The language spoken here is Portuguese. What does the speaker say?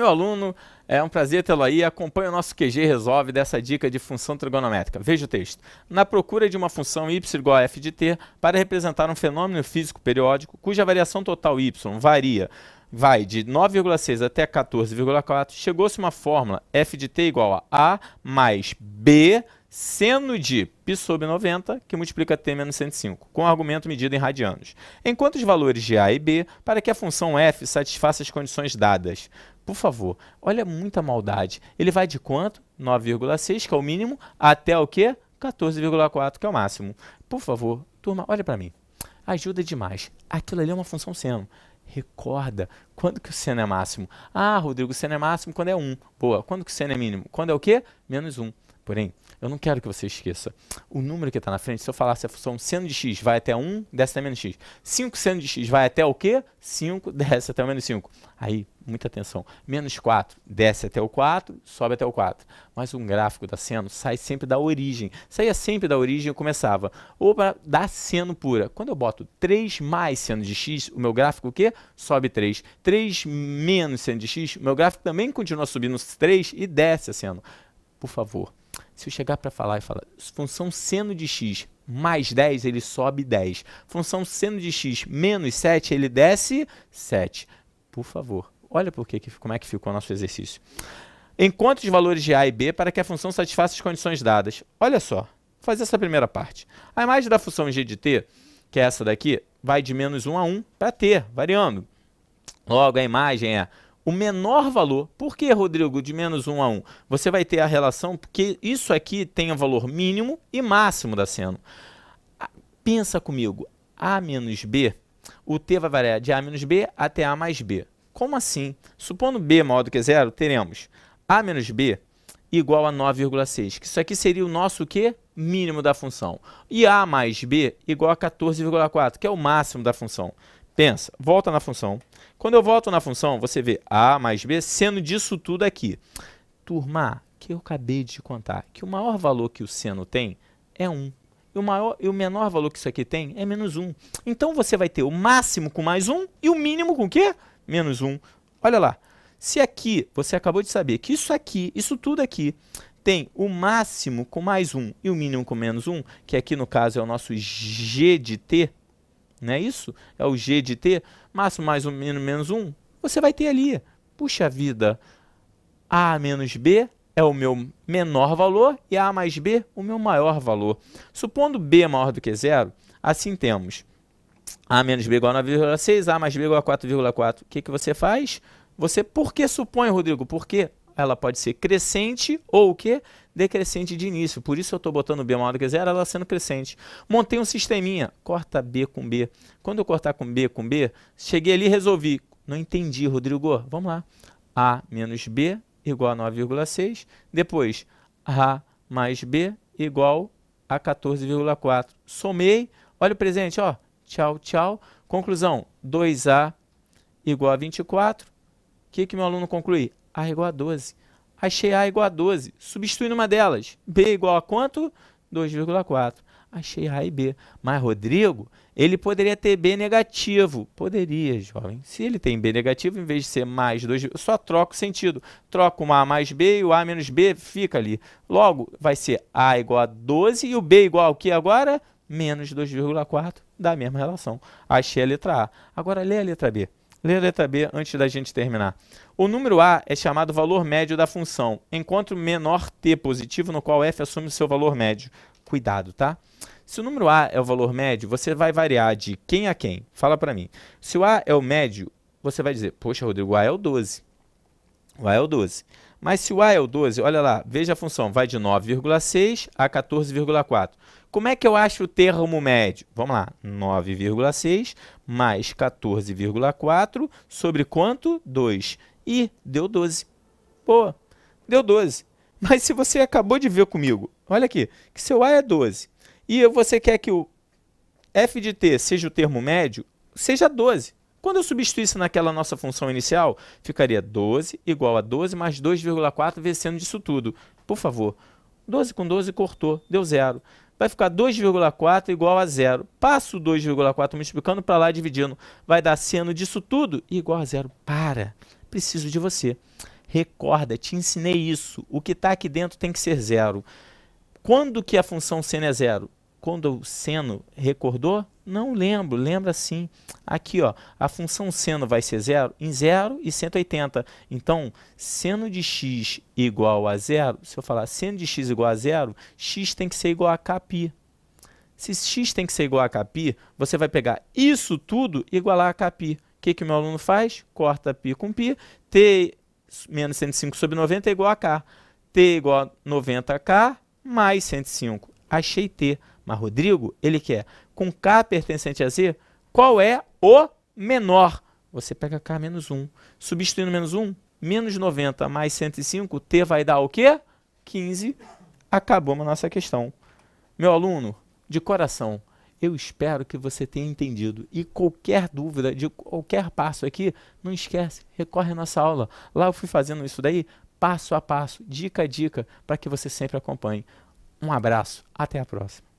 meu aluno. É um prazer tê-lo aí. Acompanhe o nosso QG Resolve dessa dica de função trigonométrica. Veja o texto. Na procura de uma função y igual a f de t para representar um fenômeno físico periódico cuja variação total y varia vai de 9,6 até 14,4, chegou-se uma fórmula f de t igual a a mais b seno de π sobre 90, que multiplica t menos 105, com argumento medido em radianos, enquanto os valores de a e b, para que a função f satisfaça as condições dadas. Por favor, olha muita maldade. Ele vai de quanto? 9,6, que é o mínimo, até o quê? 14,4, que é o máximo. Por favor, turma, olha para mim. Ajuda demais. Aquilo ali é uma função seno recorda quando que o seno é máximo. Ah, Rodrigo, o seno é máximo quando é 1. Boa. Quando que o seno é mínimo? Quando é o quê? Menos 1. Porém, eu não quero que você esqueça. O número que está na frente, se eu falasse a função seno de x vai até 1, desce até menos x. 5 seno de x vai até o quê? 5, desce até o menos 5. Aí, muita atenção. Menos 4, desce até o 4, sobe até o 4. Mas um gráfico da seno sai sempre da origem. Saía sempre da origem e começava. Ou para da seno pura. Quando eu boto 3 mais seno de x, o meu gráfico o quê? Sobe 3. 3 menos seno de x, o meu gráfico também continua subindo 3 e desce a seno. Por favor, se eu chegar para falar e falar função seno de x mais 10, ele sobe 10. Função seno de x menos 7, ele desce 7. Por favor, olha por que, como é que ficou o nosso exercício. Encontre os valores de A e B para que a função satisfaça as condições dadas. Olha só, fazer essa primeira parte. A imagem da função g de t, que é essa daqui, vai de menos 1 a 1 para t, variando. Logo, a imagem é o menor valor. Por que, Rodrigo, de menos 1 um a 1? Um? Você vai ter a relação, porque isso aqui tem o valor mínimo e máximo da seno. Pensa comigo, A menos B, o T vai variar de A menos B até A mais B. Como assim? Supondo B maior do que zero, teremos A menos B igual a 9,6, que isso aqui seria o nosso quê? Mínimo da função. E A mais B igual a 14,4, que é o máximo da função. Pensa, volta na função. Quando eu volto na função, você vê A mais B seno disso tudo aqui. Turma, que eu acabei de contar, que o maior valor que o seno tem é 1. E o, maior, e o menor valor que isso aqui tem é menos 1. Então você vai ter o máximo com mais 1 e o mínimo com o quê? Menos 1. Olha lá. Se aqui, você acabou de saber que isso aqui, isso tudo aqui, tem o máximo com mais 1 e o mínimo com menos 1, que aqui no caso é o nosso g de t, não é isso? É o G de T, máximo mais ou menos menos um você vai ter ali, puxa vida, A menos B é o meu menor valor e A mais B o meu maior valor. Supondo B é maior do que zero, assim temos A menos B é igual a 9,6, A mais B é igual a 4,4. O que, que você faz? Você, por que supõe, Rodrigo? Porque ela pode ser crescente ou o quê? Decrescente de início. Por isso eu estou botando B maior do que zero, ela sendo crescente. Montei um sisteminha, corta B com B. Quando eu cortar com B com B, cheguei ali e resolvi. Não entendi, Rodrigo. Vamos lá. A menos B igual a 9,6. Depois, A mais B igual a 14,4. Somei. Olha o presente, ó. Tchau, tchau. Conclusão, 2A igual a 24. O que, que meu aluno conclui? A igual a 12. Achei A igual a 12. Substituindo uma delas. B igual a quanto? 2,4. Achei A e B. Mas, Rodrigo, ele poderia ter B negativo. Poderia, jovem. Se ele tem B negativo, em vez de ser mais 2, só troca o sentido. Troca um A mais B e o A menos B fica ali. Logo, vai ser A igual a 12 e o B igual ao que agora? Menos 2,4 da mesma relação. Achei a letra A. Agora, lê a letra B. Lê a letra B antes da gente terminar. O número A é chamado valor médio da função, enquanto menor t positivo, no qual f assume o seu valor médio. Cuidado, tá? Se o número A é o valor médio, você vai variar de quem a quem. Fala para mim. Se o A é o médio, você vai dizer, poxa, Rodrigo, o A é o 12. O A é o 12. Mas se o A é o 12, olha lá, veja a função, vai de 9,6 a 14,4. Como é que eu acho o termo médio? Vamos lá, 9,6 mais 14,4 sobre quanto? 2. E deu 12. Pô, deu 12. Mas se você acabou de ver comigo, olha aqui, que seu A é 12 e você quer que o f de t seja o termo médio, seja 12. Quando eu substituísse naquela nossa função inicial, ficaria 12 igual a 12 mais 2,4 seno disso tudo. Por favor, 12 com 12 cortou, deu zero. Vai ficar 2,4 igual a zero. Passo 2,4 multiplicando para lá dividindo. Vai dar seno disso tudo igual a zero. Para, preciso de você. Recorda, te ensinei isso. O que está aqui dentro tem que ser zero. Quando que a função seno é zero? quando o seno recordou? Não lembro, lembra sim. Aqui, ó, a função seno vai ser zero em 0 e 180. Então, seno de x igual a zero, se eu falar seno de x igual a zero, x tem que ser igual a kπ. Se x tem que ser igual a kπ, você vai pegar isso tudo e igualar a kπ. O que, que meu aluno faz? Corta pi com pi. T menos 105 sobre 90 é igual a k. T igual a 90k mais 105. Achei T. Mas Rodrigo, ele quer é com K pertencente a Z, qual é o menor? Você pega K menos 1. Substituindo menos 1, menos 90 mais 105, T vai dar o quê? 15. Acabamos a nossa questão. Meu aluno, de coração, eu espero que você tenha entendido. E qualquer dúvida de qualquer passo aqui, não esquece, recorre à nossa aula. Lá eu fui fazendo isso daí passo a passo, dica a dica, para que você sempre acompanhe. Um abraço, até a próxima.